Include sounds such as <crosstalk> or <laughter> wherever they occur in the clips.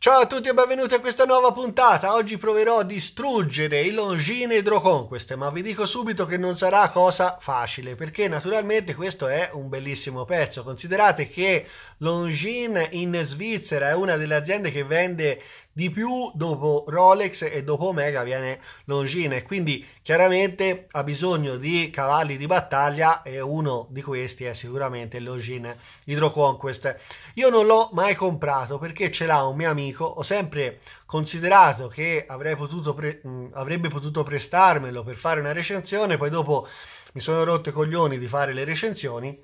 Ciao a tutti e benvenuti a questa nuova puntata. Oggi proverò a distruggere i Longines Hydro Conquest, ma vi dico subito che non sarà cosa facile, perché naturalmente questo è un bellissimo pezzo. Considerate che Longines in Svizzera è una delle aziende che vende di più, dopo Rolex e dopo Omega viene Longin e quindi chiaramente ha bisogno di cavalli di battaglia e uno di questi è sicuramente il Longines Hydro Conquest. Io non l'ho mai comprato perché ce l'ha un mio amico, ho sempre considerato che potuto pre- avrebbe potuto prestarmelo per fare una recensione, poi dopo mi sono rotto i coglioni di fare le recensioni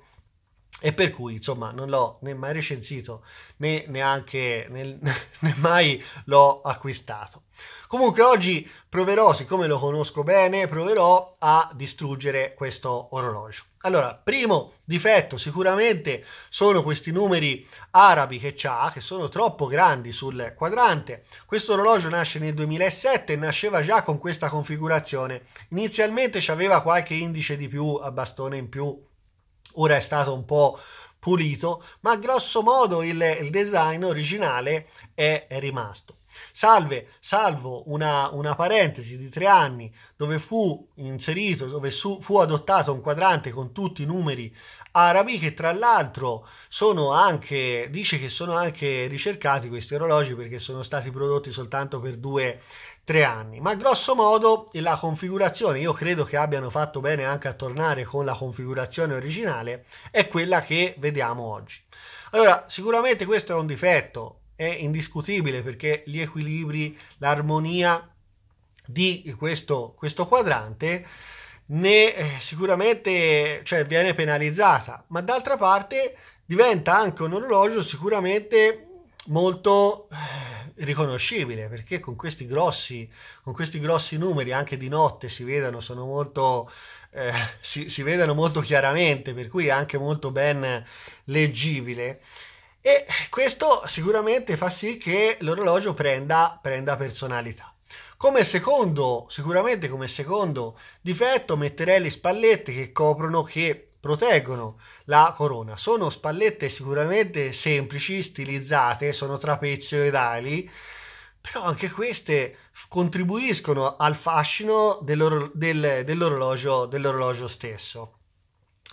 e per cui insomma non l'ho né mai recensito né neanche né, <laughs> né mai l'ho acquistato comunque oggi proverò siccome lo conosco bene proverò a distruggere questo orologio allora primo difetto sicuramente sono questi numeri arabi che ha che sono troppo grandi sul quadrante questo orologio nasce nel 2007 e nasceva già con questa configurazione inizialmente ci aveva qualche indice di più a bastone in più ora è stato un po' pulito, ma grosso modo il, il design originale è, è rimasto. Salve, salvo una, una, parentesi di tre anni dove fu inserito, dove su, fu adottato un quadrante con tutti i numeri arabi che tra l'altro sono anche, dice che sono anche ricercati questi orologi perché sono stati prodotti soltanto per due tre anni. Ma grosso modo la configurazione, io credo che abbiano fatto bene anche a tornare con la configurazione originale, è quella che vediamo oggi. Allora, sicuramente questo è un difetto, è indiscutibile perché gli equilibri, l'armonia di questo, questo quadrante ne eh, sicuramente cioè, viene penalizzata, ma d'altra parte diventa anche un orologio sicuramente molto... Eh, riconoscibile perché con questi grossi, con questi grossi numeri anche di notte si vedono sono molto, eh, si, si vedano molto chiaramente, per cui è anche molto ben leggibile. E questo sicuramente fa sì che l'orologio prenda, prenda personalità. Come secondo, sicuramente come secondo difetto metterei le spallette che coprono che proteggono la corona. Sono spallette sicuramente semplici, stilizzate, sono trapezioidali, però anche queste contribuiscono al fascino dell'or- del, dell'orologio, dell'orologio stesso.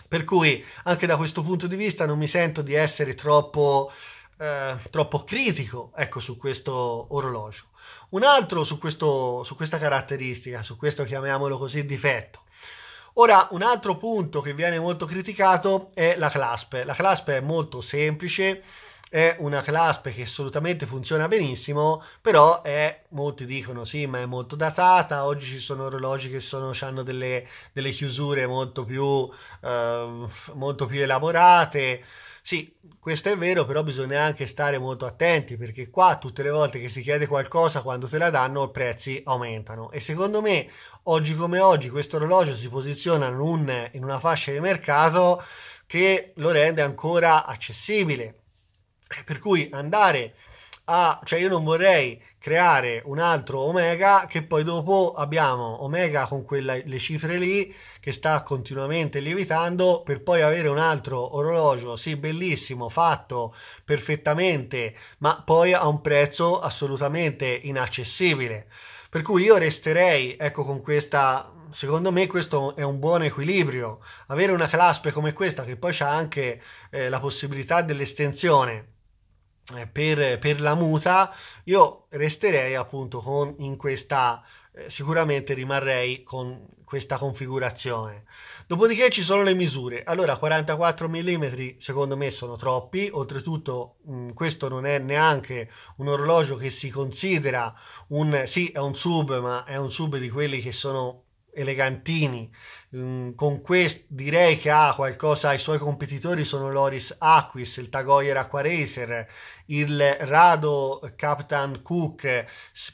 Per cui anche da questo punto di vista non mi sento di essere troppo, eh, troppo critico ecco, su questo orologio. Un altro su, questo, su questa caratteristica, su questo chiamiamolo così difetto, Ora, un altro punto che viene molto criticato è la clasp. La clasp è molto semplice, è una clasp che assolutamente funziona benissimo, però è, molti dicono sì, ma è molto datata, oggi ci sono orologi che sono, hanno delle, delle chiusure molto più, eh, molto più elaborate, sì, questo è vero, però bisogna anche stare molto attenti perché qua tutte le volte che si chiede qualcosa, quando te la danno, i prezzi aumentano. E secondo me, oggi come oggi, questo orologio si posiziona in, un, in una fascia di mercato che lo rende ancora accessibile. Per cui andare a... cioè io non vorrei creare un altro omega che poi dopo abbiamo omega con quelle cifre lì che sta continuamente lievitando per poi avere un altro orologio sì bellissimo fatto perfettamente ma poi a un prezzo assolutamente inaccessibile per cui io resterei ecco con questa secondo me questo è un buon equilibrio avere una claspe come questa che poi c'ha anche eh, la possibilità dell'estensione eh, per, per la muta, io resterei appunto con in questa eh, sicuramente rimarrei con questa configurazione. Dopodiché ci sono le misure. Allora 44 mm secondo me sono troppi, oltretutto mh, mm, questo non è neanche un orologio che si considera un sì, è un sub, ma è un sub di quelli che sono elegantini Ehm, con questo direi che ha qualcosa, ai suoi competitori sono Loris Aquis, il Tagoyer Aquaracer, il Rado Captain Cook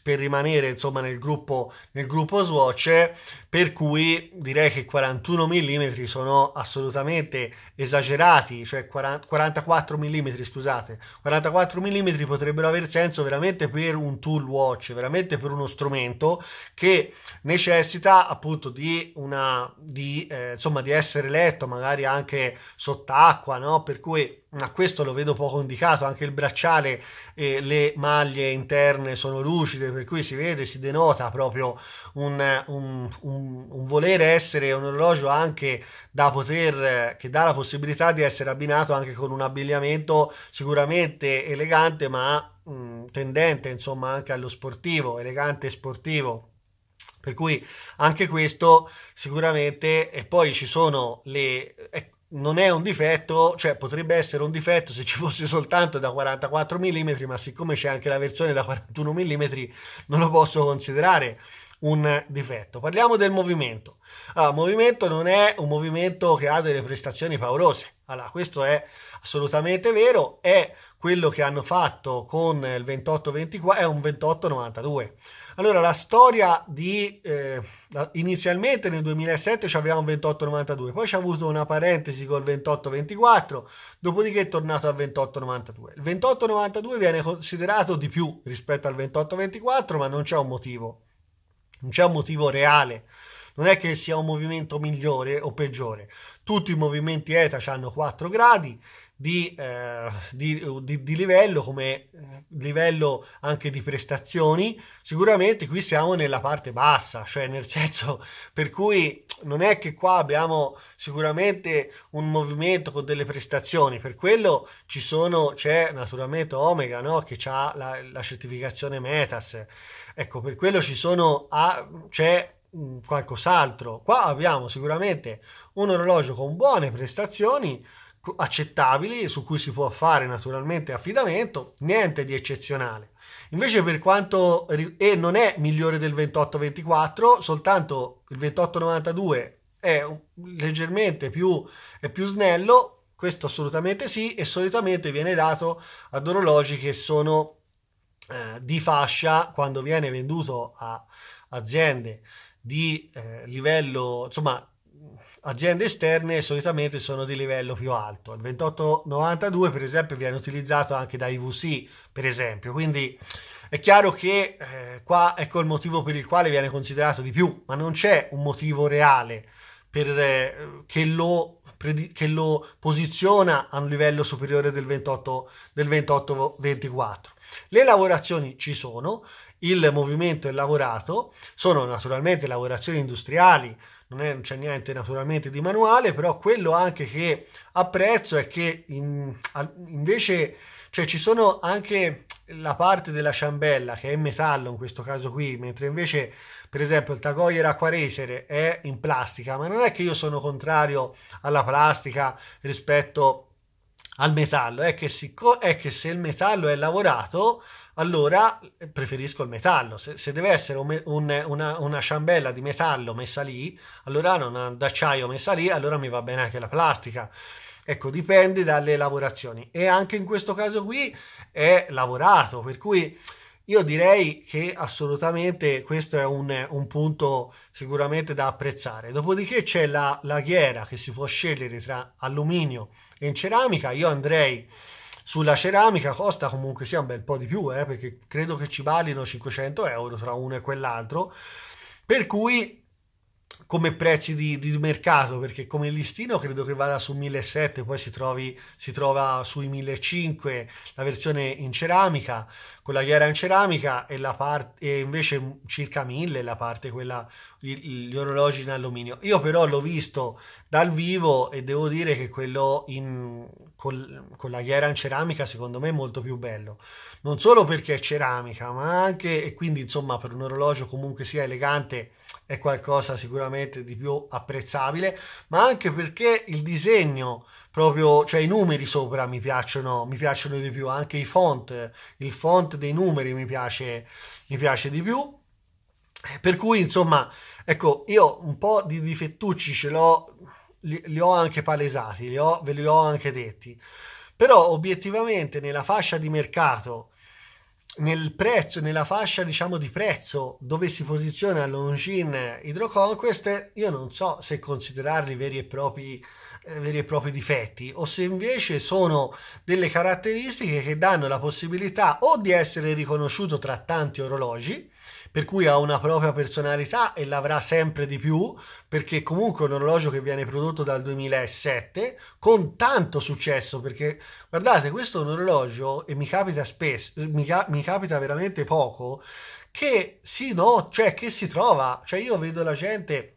per rimanere insomma nel gruppo, nel gruppo Swatch, per cui direi che 41 mm sono assolutamente esagerati, cioè 40, 44 mm scusate, 44 mm potrebbero aver senso veramente per un tool watch, veramente per uno strumento che necessita appunto di una di, eh, insomma, di essere letto magari anche sott'acqua, no? per cui a questo lo vedo poco indicato, anche il bracciale e le maglie interne sono lucide, per cui si vede, si denota proprio un, un, un, un volere essere un orologio anche da poter, che dà la possibilità di essere abbinato anche con un abbigliamento sicuramente elegante, ma mh, mm, tendente insomma anche allo sportivo, elegante e sportivo. Per cui anche questo sicuramente, e poi ci sono le... Eh, non è un difetto, cioè potrebbe essere un difetto se ci fosse soltanto da 44 mm, ma siccome c'è anche la versione da 41 mm, non lo posso considerare un difetto. Parliamo del movimento. Allora, ah, il movimento non è un movimento che ha delle prestazioni paurose. Allora, questo è assolutamente vero, è quello che hanno fatto con il 28-24, è un 28-92. Allora, la storia di... Eh, inizialmente nel 2007 c'aveva un 28,92, poi c'è avuto una parentesi col 28,24, dopodiché è tornato al 28,92. Il 28,92 viene considerato di più rispetto al 28,24, ma non c'è un motivo. Non c'è un motivo reale. Non è che sia un movimento migliore o peggiore. Tutti i movimenti ETA hanno 4 gradi di, eh, di, di, di, livello come eh, livello anche di prestazioni sicuramente qui siamo nella parte bassa cioè nel senso per cui non è che qua abbiamo sicuramente un movimento con delle prestazioni per quello ci sono c'è naturalmente Omega no? che ha la, la, certificazione Metas ecco per quello ci sono ah, c'è qualcos'altro qua abbiamo sicuramente un orologio con buone prestazioni accettabili su cui si può fare naturalmente affidamento, niente di eccezionale. Invece per quanto e non è migliore del 2824, soltanto il 2892 è leggermente più, è più snello, questo assolutamente sì, e solitamente viene dato ad orologi che sono eh, di fascia quando viene venduto a aziende di eh, livello, insomma, aziende esterne solitamente sono di livello più alto. Il 2892 per esempio viene utilizzato anche da IVC per esempio, quindi è chiaro che eh, qua ecco il motivo per il quale viene considerato di più, ma non c'è un motivo reale per, eh, che, lo, che, lo, posiziona a un livello superiore del 28, del Le lavorazioni ci sono il movimento è lavorato, sono naturalmente lavorazioni industriali, non, è, non c'è niente naturalmente di manuale, però quello anche che apprezzo è che in, invece cioè, ci sono anche la parte della ciambella che è in metallo in questo caso qui, mentre invece per esempio il Tagoyer Aquaresere è in plastica, ma non è che io sono contrario alla plastica rispetto a al metallo è che, sicco- è che se il metallo è lavorato allora preferisco il metallo. Se, se deve essere un, un, una, una ciambella di metallo messa lì, allora non d'acciaio messa lì, allora mi va bene anche la plastica. Ecco, dipende dalle lavorazioni. E anche in questo caso qui è lavorato, per cui io direi che assolutamente questo è un, un punto sicuramente da apprezzare. Dopodiché c'è la ghiera che si può scegliere tra alluminio e in ceramica. Io andrei sulla ceramica, costa comunque sia un bel po' di più, eh, perché credo che ci valino 500 euro tra uno e quell'altro. Per cui come prezzi di, di, mercato perché come listino credo che vada su 1700 poi si, trovi, si trova sui 1500 la versione in ceramica con la ghiera in ceramica e, la part- e invece circa 1000 la parte quella gli orologi in alluminio io però l'ho visto dal vivo e devo dire che quello in, col, con la ghiera in ceramica secondo me è molto più bello non solo perché è ceramica, ma anche e quindi insomma per un orologio comunque sia elegante è qualcosa sicuramente di più apprezzabile, ma anche perché il disegno proprio, cioè i numeri sopra mi piacciono, mi piacciono di più, anche i font, il font dei numeri mi piace, mi piace di più. Per cui insomma, ecco, io un po' di difettucci ce l'ho li, li, ho anche palesati, li ho, ve li ho anche detti. Però obiettivamente nella fascia di mercato nel prezzo, nella fascia diciamo di prezzo dove si posiziona Longines Hydroconquest, io non so se considerarli veri e propri eh, veri e propri difetti o se invece sono delle caratteristiche che danno la possibilità o di essere riconosciuto tra tanti orologi per cui ha una propria personalità e l'avrà sempre di più, perché comunque è un orologio che viene prodotto dal 2007 con tanto successo, perché guardate, questo è un orologio e mi capita spesso, mi, ca- mi capita veramente poco, che si, no, cioè, che si trova, cioè io vedo la gente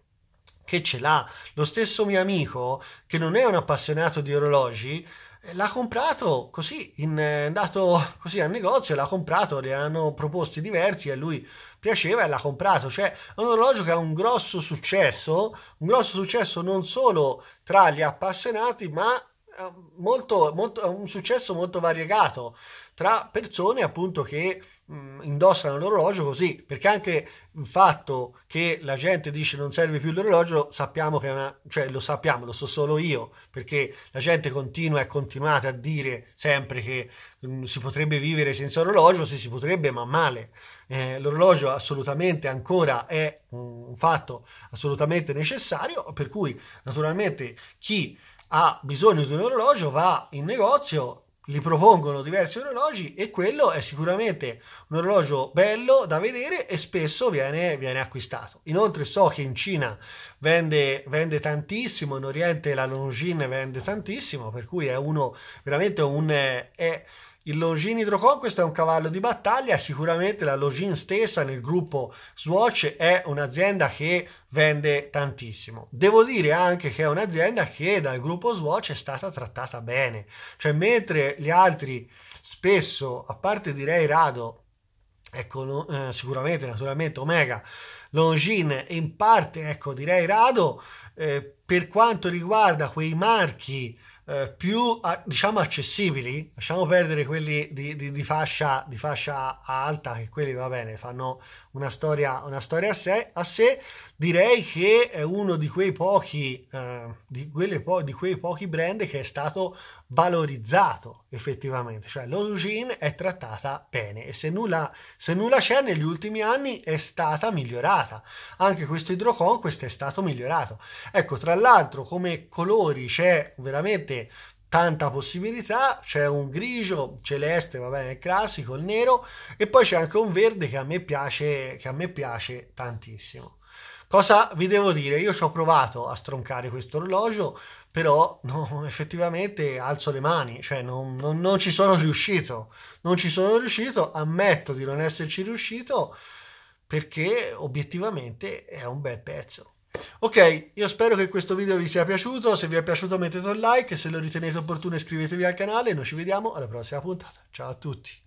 che ce l'ha, lo stesso mio amico che non è un appassionato di orologi, l'ha comprato così, è eh, andato così al negozio, l'ha comprato, le hanno proposti diversi e lui piaceva e l'ha comprato. Cioè, è un orologio che ha un grosso successo, un grosso successo non solo tra gli appassionati, ma eh, molto, molto, un successo molto variegato tra persone appunto che Mm, indossano l'orologio così, perché anche il fatto che la gente dice non serve più l'orologio, sappiamo che è una, cioè lo sappiamo, lo so solo io, perché la gente continua e continuate a dire sempre che mh, mm, si potrebbe vivere senza orologio, sì si potrebbe, ma male. Eh, l'orologio assolutamente ancora è un fatto assolutamente necessario, per cui naturalmente chi ha bisogno di un orologio va in negozio gli propongono diversi orologi e quello è sicuramente un orologio bello da vedere e spesso viene, viene acquistato. Inoltre so che in Cina vende, vende, tantissimo, in Oriente la Longines vende tantissimo, per cui è uno veramente un... È, il Longin Hydrocon, questo è un cavallo di battaglia, sicuramente la Longin stessa nel gruppo Swatch è un'azienda che vende tantissimo. Devo dire anche che è un'azienda che dal gruppo Swatch è stata trattata bene, cioè mentre gli altri spesso, a parte direi rado, ecco, eh, sicuramente naturalmente Omega, Longin e in parte, ecco, direi rado, eh, per quanto riguarda quei marchi eh, più diciamo accessibili, lasciamo perdere quelli di, di, di, fascia, di fascia alta, che quelli va bene, fanno una storia, una storia a sé, a sé direi che è uno di quei pochi, eh, di, po- di, quei pochi brand che è stato valorizzato effettivamente, cioè l'Origin è trattata bene e se nulla, se nulla c'è negli ultimi anni è stata migliorata, anche questo Hydro Conquest è stato migliorato. Ecco, tra l'altro come colori c'è veramente tanta possibilità, c'è un grigio, celeste, va bene, il classico, il nero e poi c'è anche un verde che a me piace, che a me piace tantissimo. Cosa vi devo dire? Io ci ho provato a stroncare questo orologio, però no, <laughs> effettivamente alzo le mani, cioè non, non, non ci sono riuscito, non ci sono riuscito, ammetto di non esserci riuscito perché obiettivamente è un bel pezzo. Ok, io spero che questo video vi sia piaciuto, se vi è piaciuto mettete un like, se lo ritenete opportuno iscrivetevi al canale, noi ci vediamo alla prossima puntata, ciao a tutti!